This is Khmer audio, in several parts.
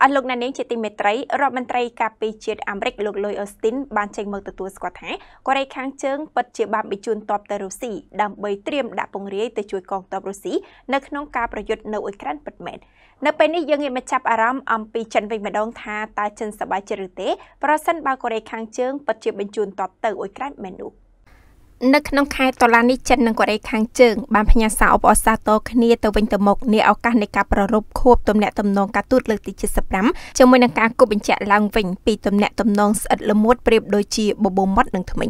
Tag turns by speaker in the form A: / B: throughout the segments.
A: អស់លោកអ្នកនាងជាទីមេត្រីរដ្ឋមន្ត្រីការពារជាតិអាមេរិកលោកលុយអូស្ទីនបានចេញមកទទួលស្គាល់ថាកូរ៉េខាងជើងពិតជាបានបញ្ជូនទ័ពទៅរុស្ស៊ីដើម្បីត្រៀមដាក់ពង្រាយទៅជួយកងទ័ពរុស្ស៊ីនៅក្នុងការប្រយុទ្ធនៅអ៊ុយក្រែនពិតមែននៅពេលនេះយើងងាកមកចាប់អារម្មណ៍អំពីចិនវិញម្ដងថាតើចិនសប្បាយចិត្តឬទេប្រសិនបើកូរ៉េខាងជើងពិតជាបញ្ជូនទ័ពទៅអ៊ុយក្រែនមែននោះ។នៅក្នុងខែតុលានេះចិននិងកូរ៉េខាងជើងបានផ្ញើសារអបអរសាទរគ្នាទៅវិញទៅមកនាឱកាសនៃការប្រារព្ធខួបទំនាក់ទំនងការទូតលើកទី75ជាមួយនឹងការគប់បញ្ជាក់ឡើងវិញពីទំនាក់ទំនងស្អិតល្មួតប្រៀបដូចជាបបោមាត់នឹងថ្មី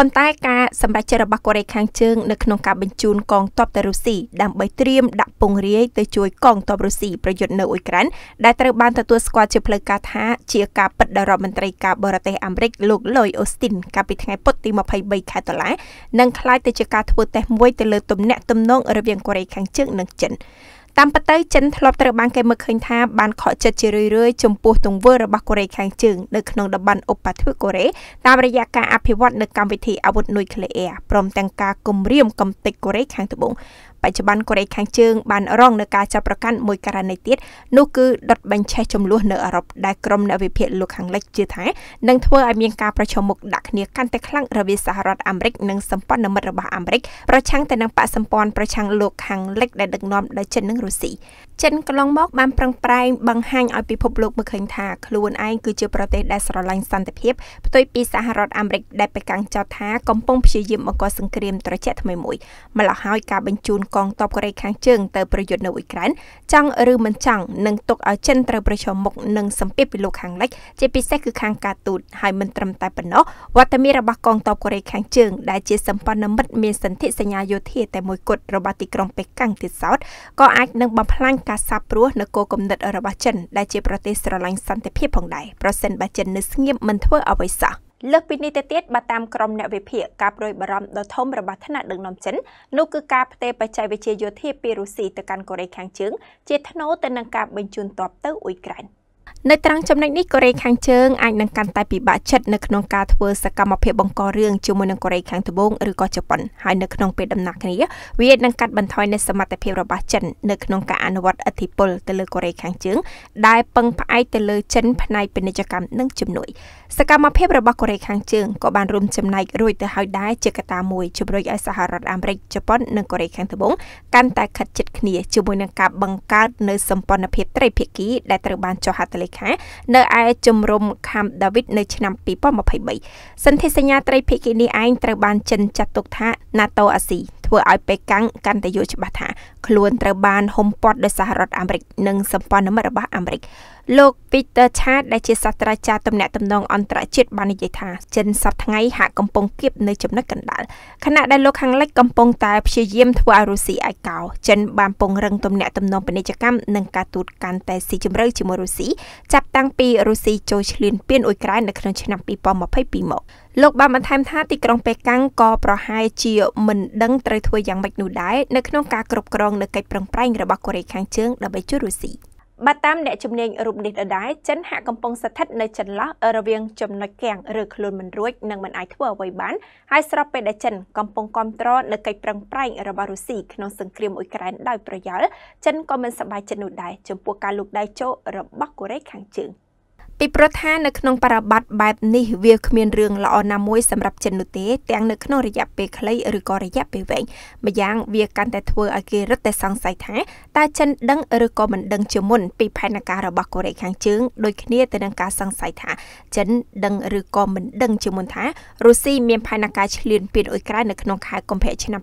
A: ប៉ុន្តែការសម្រេចចិត្តរបស់កូរ៉េខាងជើងនៅក្នុងការបញ្ជូនកងទ័ពទៅរុស្ស៊ីដើម្បីត្រៀមដាក់ពង្រាយទៅជួយកងទ័ពរុស្ស៊ីប្រយុទ្ធនៅអ៊ុយក្រែនដែលត្រូវបានទទួលស្គាល់ជាផ្លូវការថាជាការពិតដល់រដ្ឋមន្ត្រីការបរទេសអាមេរិកលោក Lloyd Austin កាលពីថ្ងៃពុធទី23ខែតុលានិងខ្លាចទៅជាការធ្វើតេស្តមួយទៅលើទំនាក់ទំនងរវាងកូរ៉េខាងជើងនិងចិនតាមពិតទៅចិនធ្លាប់ត្រូវបានគេមើលឃើញថាបានខកចិត្តជារឿយៗចំពោះទង្វើរបស់កូរ៉េខាងជើងនៅក្នុងតំបន់ឧបទ្វីបកូរ៉េតាមរយៈការអភិវឌ្ឍនៅកម្មវិធីអាវុធនុយក្លេអ៊ែរព្រមទាំងការគំរាមកំទេចកូរ៉េខាងត្បូងបច្ចុប្បន្នកូរ៉េខាងជើងបាន រងនៅការចាប់ប្រកាន់មួយករណីទៀតនោះគឺដុតបញ្ឆេះចំនួននៅអឺរ៉ុបដែលក្រុមអ្នកវិភាគលោកខាងលិចជឿថានឹងធ្វើឲ្យមានការប្រឈមមុខដាក់គ្នាកាន់តែខ្លាំងរវាងសហរដ្ឋអាមេរិកនិងសម្ព័ន្ធមិត្តរបស់អាមេរិកប្រឆាំងទៅនឹងបកសម្ព័ន្ធប្រឆាំងលោកខាងលិចដែលដឹកនាំដោយចិននិងរុស្ស៊ីចិនកន្លងមកបានប្រឹងប្រែងបង្ហាញឲ្យពិភពលោកមើលឃើញថាខ្លួនឯងគឺជាប្រទេសដែលស្រឡាញ់សន្តិភាពផ្ទុយពីសហរដ្ឋអាមេរិកដែលប្រកាន់ចោទថាកំពុងព្យាយាមបង្កសង្គ្រាមត្រជាក់ថ្មីមួយម្ល៉េះហើយការបញ្ជូនកងទ័ពកូរ៉េខាងជើងទៅប្រយុទ្ធនៅអ៊ុយក្រែនចង់ឬមិនចង់នឹងទុកឲ្យចិនត្រូវប្រឈមមុខនឹងសម្ពាធពីលោកខាងលិចជាពិសេសគឺខាងការទូតហើយមិនត្រឹមតែប៉ុណ្ណោះវត្តមានរបស់កងទ័ពកូរ៉េខាងជើងដែលជាសម្ព័ន្ធមិត្តមានសន្ធិសញ្ញាយោធាតែមួយគត់របស់ទីក្រុងប៉េកាំងទៀតសោតក៏អាចនឹងបំផ្លាញការសាបព្រោះនៅគោលគំនិតរបស់ចិនដែលជាប្រទេសស្រឡាញ់សន្តិភាពផងដែរប្រសិនបើចិននៅស្ងៀមមិនធ្វើអ្វីសោះលើសពីនេះទៅទៀតបើតាមក្រុមអ្នកវិភាគការប្រួយបារម្ភដ៏ធំរបស់ថ្នាក់ដឹកនាំចិននោះគឺការផ្ទេរបច្ចេកវិទ្យាយោធាពីរុស្ស៊ីទៅកាន់កូរ៉េខាងជើងជាថ្នូរទៅនឹងការបញ្ជូនទ័ពទៅអ៊ុយក្រែននៅត្រង់ចំណុចនេះកូរ៉េខាងជើងអាចនឹងកាន់តែពិបាកចិត្តនៅក្នុងការធ្វើសកម្មភាពបង្ករឿងជាមួយនឹងកូរ៉េខាងត្បូងឬក៏ជប៉ុនហើយនៅក្នុងពេលដំណាក់គ្នាវាអាចនឹងកាត់បន្ថយនូវសមត្ថភាពរបស់ចិននៅក្នុងការអនុវត្តអធិបុលទៅលើកូរ៉េខាងជើងដែលពឹងផ្អែកទៅលើចិនផ្នែកពាណិជ្ជកម្មនិងជំនួយសកម្មភាពរបស់កូរ៉េខាងជើងក៏បានរួមចំណែករួចទៅហើយដែរជាកត្តាមួយជំរុញឲ្យសហរដ្ឋអាមេរិកជប៉ុននិងកូរ៉េខាងត្បូងកាន់តែខិតជិតគ្នាជាមួយនឹងការបង្កើតនៅសម្ព័ន្ធភាពត្រីភាគីដែលត្រូវបានចុះហត្ថលេខា នៅឯជំរំខាំដាវីតនៅឆ្នាំ2023សន្ធិសញ្ញាត្រីភាគីនេះឯងត្រូវបានចិនចាត់ទុកថា NATO អាស៊ីធ្វើឲ្យប៉េកាំងកាន់តែយល់ច្បាស់ថាខ្លួនត្រូវបានហុំព័ទ្ធដោយសហរដ្ឋអាមេរិក និងសម្ព័ន្ធមិត្តរបស់អាមេរិកលោក Peter Chat ដែលជាសាស្ត្រាចារ្យទំនាក់ទំនងអន្តរជាតិបាននិយាយថាចិនសប្តាហ៍ថ្ងៃហាក់កំពុងគៀបនៅចំណុចកណ្ដាលខណៈដែលលោកខាងលិចកំពុងតែព្យាយាមធ្វើឲ្យរុស្ស៊ីឯកោចិនបានពង្រឹងទំនាក់ទំនងពាណិជ្ជកម្មនិងការទូតកាន់តែស៊ីជម្រៅជាមួយរុស្ស៊ីចាប់តាំងពីរុស្ស៊ីចូលឈ្លានពានអ៊ុយក្រែននៅក្នុងឆ្នាំ2022មកលោកបានបន្ថែមថាទីក្រុងប៉េកាំងក៏ប្រហែលជាមិនដឹងត្រូវធ្វើយ៉ាងម៉េចនោះដែរនៅក្នុងការគ្រប់គ្រងនៅកិច្ចប្រឹងប្រែងរបស់កូរ៉េខាងជើងដើម្បីជួយរុស្ស៊ីបាទតាមអ្នកជំនាញរូបនេះដដែលចិនហាក់កំពុងស្ថិតនៅចន្លោះរវាងចំណុចកៀងឬខ្លួនមិនរួច និងមិនអាចធ្វើអ្វីបានហើយស្របពេលដែលចិនកំពុងគ្រប់គ្រងនៅកិច្ចប្រឹងប្រែងរបស់រុស្ស៊ីក្នុងសង្គ្រាមអ៊ុយក្រែនដោយប្រយ័ត្នចិនក៏មិនសប្បាយចិត្តនោះដែរចំពោះការលូកដៃចូលរបស់កូរ៉េខាងជើង។ពីព្រោះថានៅក្នុងបរិបត្តិបែបនេះ វាគ្មានរឿងល្អណាមួយសម្រាប់ចិននោះទេទាំងនៅក្នុងរយៈពេលខ្លីឬក៏រយៈពេលវែងម្យ៉ាង វាកាន់តែធ្វើឲ្យគេរឹតតែសង្ស័យថាតើចិនដឹងឬក៏មិនដឹងជាមុនពីផែនការរបស់កូរ៉េខាងជើងដូចគ្នាទៅនឹងការសង្ស័យថាចិនដឹងឬក៏មិនដឹងជាមុនថារុស្ស៊ីមានផែនការឈ្លានពានអ៊ុយក្រែននៅក្នុងខែកុម្ភៈឆ្នាំ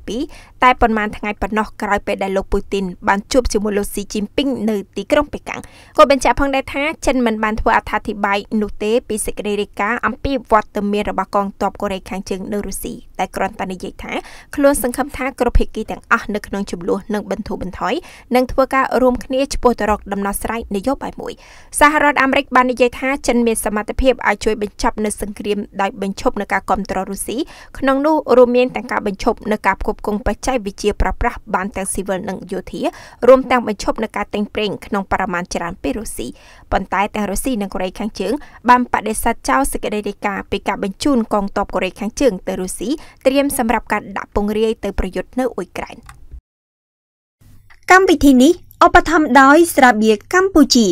A: 2022តែប៉ុន្មានថ្ងៃប៉ុណ្ណោះក្រោយពេលដែលលោកពូទីនបានជួបជាមួយលោកស៊ីជីនពីងនៅទីក្រុងប៉េកាំងក៏បញ្ជាក់ផងដែរថាចិនមិនបានធ្វើអត្ថាធិប្បាយនោះទេពីសេចក្តីរាយការណ៍អំពីវត្តមានរបស់កងទ័ពកូរ៉េខាងជើងនៅរុស្ស៊ីតែគ្រាន់តែនិយាយថាខ្លួនសង្ឃឹមថាគ្រប់ភាគីទាំងអស់នៅក្នុងចំនួននឹងបន្ធូរបន្ថយនិងធ្វើការរួមគ្នាឆ្ពោះទៅរកដំណោះស្រាយនយោបាយមួយសហរដ្ឋអាមេរិកបាននិយាយថាចិនមានសមត្ថភាពឲ្យជួយបញ្ចប់នៅសង្គ្រាមដោយបញ្ឈប់នៅការគ្រប់គ្រងរុស្ស៊ីក្នុងនោះរួមមានទាំងការបញ្ឈប់នៅការផ្គប់ផ្គង់បច្ចេកវិទ្យាប្រប្រាស់បានទាំងស៊ីវិលនិងយោធារួមទាំងបញ្ឈប់នៅការទិញប្រេងក្នុងបរិមាណច្រើនពីរុស្ស៊ីប៉ុន្តែទាំងរុស្ស៊ីនិងកូរ៉េខាងជើងបានបដិសេធចោលសេចក្តីរាយការណ៍ពីការបញ្ជូនកងទ័ពកូរ៉េខាងជើងទៅរុស្ស៊ីត្រៀមសម្រាប់ការដាក់ពង្រាយទៅប្រយុទ្ធនៅអ៊ុយក្រែនកម្មវិធីនេះឧបត្ថម្ភដោយ ស្រាបៀរកម្ពុជា